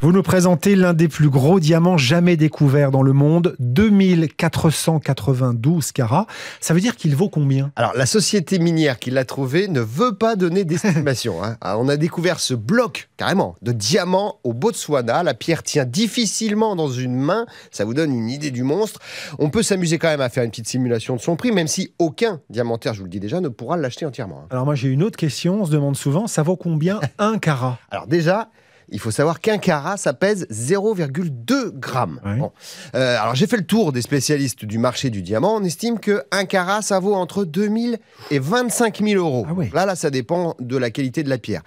Vous nous présentez l'un des plus gros diamants jamais découverts dans le monde, 2492 carats. Ça veut dire qu'il vaut combien Alors, la société minière qui l'a trouvé ne veut pas donner d'estimation. Hein. Ah, on a découvert ce bloc, carrément, de diamants au Botswana. La pierre tient difficilement dans une main. Ça vous donne une idée du monstre. On peut s'amuser quand même à faire une petite simulation de son prix, même si aucun diamantaire, je vous le dis déjà, ne pourra l'acheter entièrement. Hein. Alors, moi, j'ai une autre question. On se demande souvent, ça vaut combien un carat Alors, déjà, il faut savoir qu'un carat, ça pèse 0,2 grammes. Ah bon. Euh, alors j'ai fait le tour des spécialistes du marché du diamant. On estime que un carat, ça vaut entre 2000 et 25 000 euros. Ah là, là, ça dépend de la qualité de la pierre.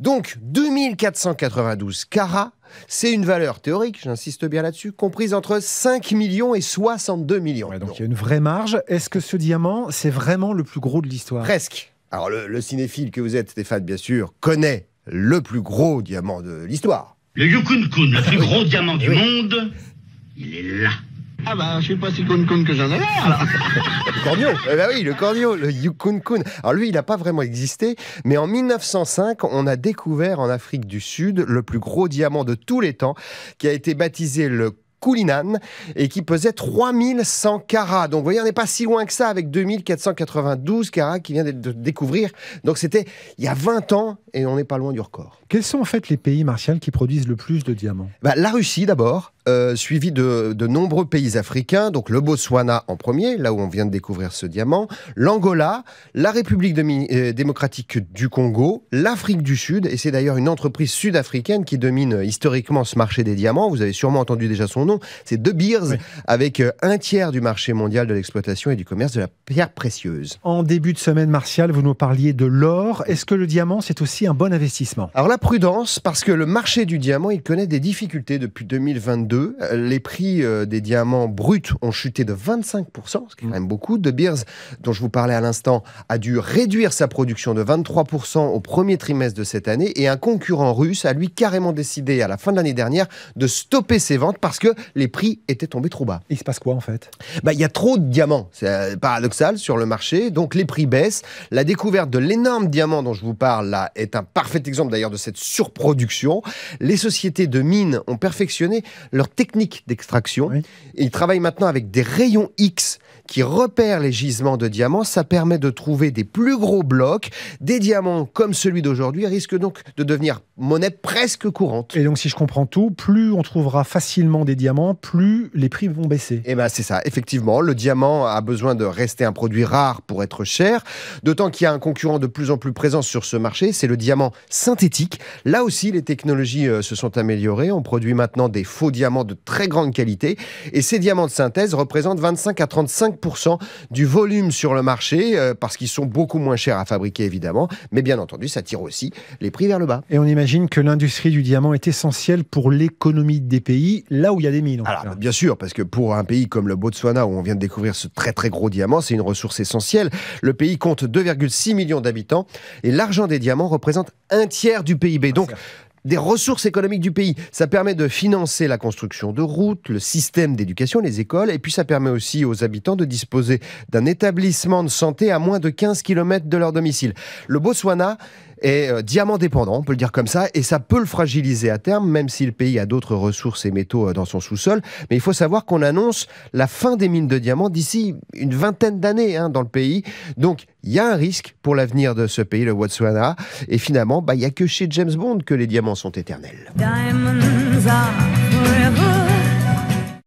Donc 2492 carats. C'est une valeur théorique, j'insiste bien là-dessus, comprise entre 5 millions et 62 millions. donc il y a une vraie marge. Est-ce que ce diamant, c'est vraiment le plus gros de l'histoire Presque. Alors le, le, cinéphile que vous êtes, Stéphane, bien sûr, connaît le plus gros diamant de l'histoire. Le Yukun Kun, le plus gros diamant du monde, il est là. Ah bah, je sais pas si Kun Kun que j'en ai là. le cornio. Eh bah oui, le cornio, le Yukun Kun. Alors lui, il n'a pas vraiment existé, mais en 1905, on a découvert en Afrique du Sud le plus gros diamant de tous les temps, qui a été baptisé le Kulinan, et qui pesait 3100 carats. Donc vous voyez, on n'est pas si loin que ça avec 2492 carats qui vient de découvrir. Donc c'était il y a 20 ans et on n'est pas loin du record. Quels sont en fait les pays, martiaux qui produisent le plus de diamants bah, La Russie d'abord, euh, suivie de, de, nombreux pays africains, donc le Botswana en premier, là où on vient de découvrir ce diamant, l'Angola, la République euh, démocratique du Congo, l'Afrique du Sud, et c'est d'ailleurs une entreprise sud-africaine qui domine euh, historiquement ce marché des diamants, vous avez sûrement entendu déjà son nom, c'est De Beers avec euh, un tiers du marché mondial de l'exploitation et du commerce de la pierre précieuse. En début de semaine, martiale, vous nous parliez de l'or. Est-ce que le diamant, c'est aussi un bon investissement Alors la prudence, parce que le marché du diamant, il connaît des difficultés depuis 2022. Euh, les prix euh, des diamants bruts ont chuté de 25%, ce qui est quand mm. même beaucoup. De Beers, dont je vous parlais à l'instant, a dû réduire sa production de 23% au premier trimestre de cette année. Et un concurrent russe a lui carrément décidé à la fin de l'année dernière de stopper ses ventes parce que les prix étaient tombés trop bas. Il se passe quoi en fait bah, Il y a trop de diamants, c'est euh, paradoxal, sur le marché, donc les prix baissent. La découverte de l'énorme diamant dont je vous parle là est un parfait exemple d'ailleurs de cette surproduction. Les sociétés de mines ont perfectionné leur technique d'extraction. Ils travaillent maintenant avec des rayons X qui repèrent les gisements de diamants. Ça permet de trouver des plus gros blocs. Des diamants comme celui d'aujourd'hui risquent donc de devenir monnaie presque courante. Et donc si je comprends tout, plus on trouvera facilement des diamants, plus les prix vont baisser. Eh bien, c'est ça. Effectivement, le diamant a besoin de rester un produit rare pour être cher. D'autant qu'il y a un concurrent de plus en plus présent sur ce marché, c'est le diamant synthétique. Là aussi, les technologies euh, se sont améliorées. On produit maintenant des faux diamants de très grande qualité. Et ces diamants de synthèse représentent 25 à 35 du volume sur le marché, euh, parce qu'ils sont beaucoup moins chers à fabriquer, évidemment. Mais bien entendu, ça tire aussi les prix vers le bas. Et on imagine que l'industrie du diamant est essentielle pour l'économie des pays. Là où il y a des ah. bien sûr, parce que pour un pays comme le Botswana, où on vient de découvrir ce très très gros diamant, c'est une ressource essentielle. Le pays compte 2,6 millions d'habitants et l'argent des diamants représente un tiers du PIB. Ah, donc, des ressources économiques du pays. Ça permet de financer la construction de routes, le système d'éducation, les écoles, et puis ça permet aussi aux habitants de disposer d'un établissement de santé à moins de 15 km de leur domicile. Le Botswana, est euh, diamant dépendant, on peut le dire comme ça, et ça peut le fragiliser à terme, même si le pays a d'autres ressources et métaux euh, dans son sous-sol. Mais il faut savoir qu'on annonce la fin des mines de diamants d'ici une vingtaine d'années hein, dans le pays. Donc il y a un risque pour l'avenir de ce pays, le Botswana. Et finalement, bah, il y n'y a que chez James Bond que les diamants sont éternels.